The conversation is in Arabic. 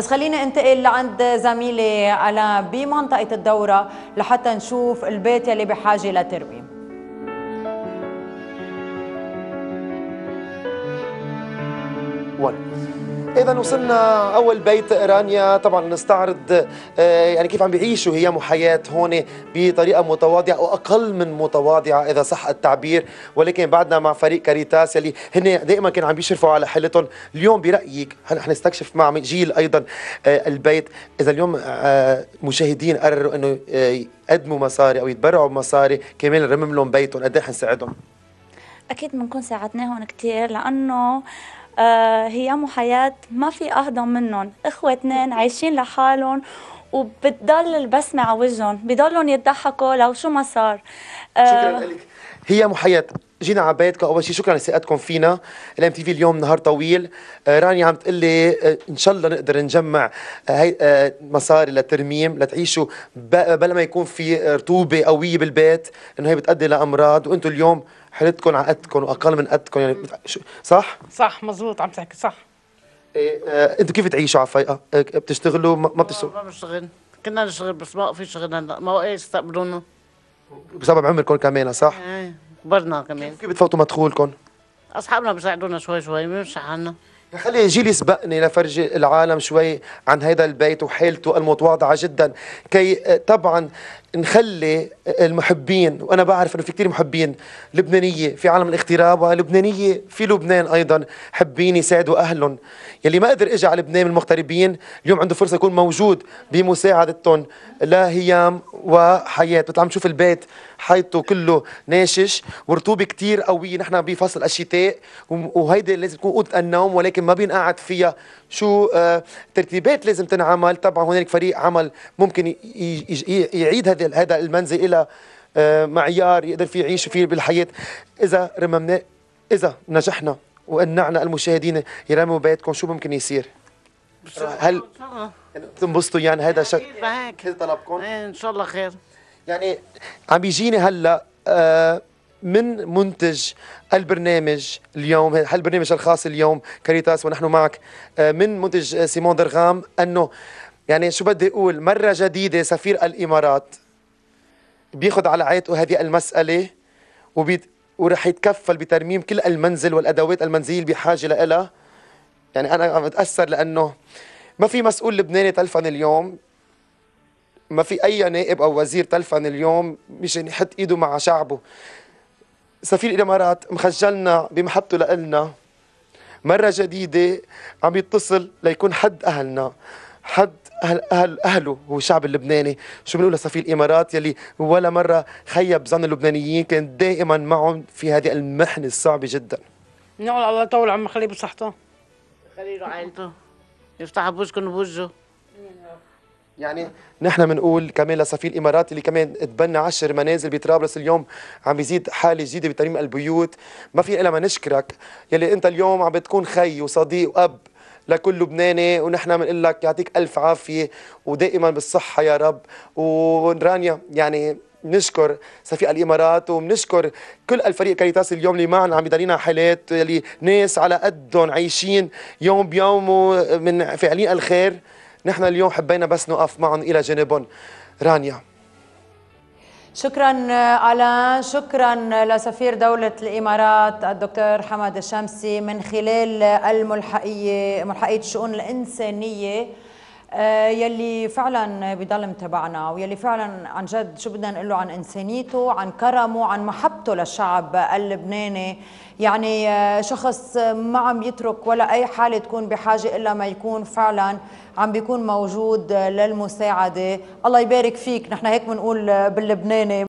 بس خليني انتقل لعند زميلي على بمنطقه الدوره لحتى نشوف البيت يلي بحاجه لترويم اذا وصلنا اول بيت رانيا طبعا نستعرض آه، يعني كيف عم بيعيشوا هي محياة هون بطريقه متواضعه واقل من متواضعه اذا صح التعبير ولكن بعدنا مع فريق كاريتاس يلي هن دائما كانوا عم بيشرفوا على حالتهم اليوم برايك حنستكشف مع جيل ايضا آه، البيت اذا اليوم آه، مشاهدين قرروا انه يقدموا مصاري او يتبرعوا بمصاري كمان نرمم لهم بيتهم قد إيه حنساعدهم اكيد بنكون ساعدناهم كثير لانه آه، هيام وحياة ما في أهضم منهم إخوة اثنين عايشين لحالهم وبتضل البسمة على وجههم بضلهم يضحكوا لو شو ما صار آه، شكرا لك هي محياة جينا على بيتكم اول شيء شكرا لثقتكم فينا الام تي في اليوم نهار طويل آه، رانيا عم تقول لي ان شاء الله نقدر نجمع هي مصاري للترميم لتعيشوا بلا ما يكون في رطوبه قويه بالبيت انه هي بتؤدي لامراض وانتم اليوم حالتكم على قدكم واقل من قدكم يعني صح؟ صح مزبوط عم تحكي صح إيه آه انتم كيف تعيشوا على فايقه؟ آه، بتشتغلوا ما بتشتغلوا؟ ما بشتغل كنا نشتغل بس ما في شغل هلا ما ايه استقبلونا بسبب عمركم كمان صح؟ ايه كبرنا كمان كيف بتفوتوا مدخولكم؟ اصحابنا بيساعدونا شوي شوي بنمشي حالنا خلي جيلي سبقني لفرجي العالم شوي عن هذا البيت وحالته المتواضعة جدا كي آه، طبعا نخلي المحبين وانا بعرف انه في كثير محبين لبنانيه في عالم الاغتراب ولبنانيه في لبنان ايضا حابين يساعدوا اهلهم يلي ما قدر اجى على لبنان من المغتربين اليوم عنده فرصه يكون موجود بمساعدتهم لهيام وحياه مثل عم تشوف البيت حيطه كله ناشش ورطوبه كثير قويه نحن بفصل الشتاء وهيدي لازم تكون اوضه النوم ولكن ما بينقعد فيها شو آه، ترتيبات لازم تنعمل طبعا هنالك فريق عمل ممكن يعيد هذه يحول هذا المنزل إلى آه، معيار يقدر فيه يعيش فيه بالحياة إذا رممنا إذا نجحنا وقنعنا المشاهدين يرموا بيتكم شو ممكن يصير؟ هل تنبسطوا يعني هذا شك هذا طلبكم؟ إيه، ان شاء الله خير يعني عم بيجيني هلا آه، من منتج البرنامج اليوم هالبرنامج الخاص اليوم كاريتاس ونحن معك آه، من منتج سيمون درغام انه يعني شو بدي اقول مره جديده سفير الامارات بياخذ على عاتقه هذه المساله وبي وراح يتكفل بترميم كل المنزل والادوات المنزليه اللي بحاجه لها يعني انا عم اتاثر لانه ما في مسؤول لبناني تلفن اليوم ما في اي نائب او وزير تلفن اليوم مشان يحط ايده مع شعبه سفير الامارات مخجلنا بمحبته لنا مره جديده عم يتصل ليكون حد اهلنا حد أهل أهل أهله هو الشعب اللبناني شو بنقول لصفي الإمارات يلي ولا مرة خيب ظن اللبنانيين كان دائما معهم في هذه المحنة الصعبة جدا نقول نعم، الله يطول عم خليه بصحته خليه عائلته يفتح بوجكم بوجه يعني نحن بنقول كمان لصفي الامارات اللي كمان تبنى 10 منازل بطرابلس اليوم عم بيزيد حاله جديده بترميم البيوت ما في الا ما نشكرك يلي انت اليوم عم بتكون خي وصديق واب لكل لبناني ونحن بنقول لك يعطيك الف عافيه ودائما بالصحه يا رب ورانيا يعني بنشكر سفيق الامارات وبنشكر كل الفريق كاريتاس اليوم اللي معنا عم يدارينا حالات اللي ناس على قدهم عايشين يوم بيوم من فاعلين الخير نحن اليوم حبينا بس نقف معهم الى جانبهم رانيا شكرا آه، آلان شكرا آه، لسفير دولة الإمارات الدكتور آه، حمد الشمسي من خلال الملحقية ملحقية الشؤون الإنسانية آه، يلي فعلا بضل متابعنا ويلي فعلا عن جد شو بدنا نقول له عن انسانيته عن كرمه عن محبته للشعب اللبناني يعني آه، شخص ما عم يترك ولا اي حاله تكون بحاجه الا ما يكون فعلا عم بيكون موجود للمساعده الله يبارك فيك نحن هيك بنقول باللبناني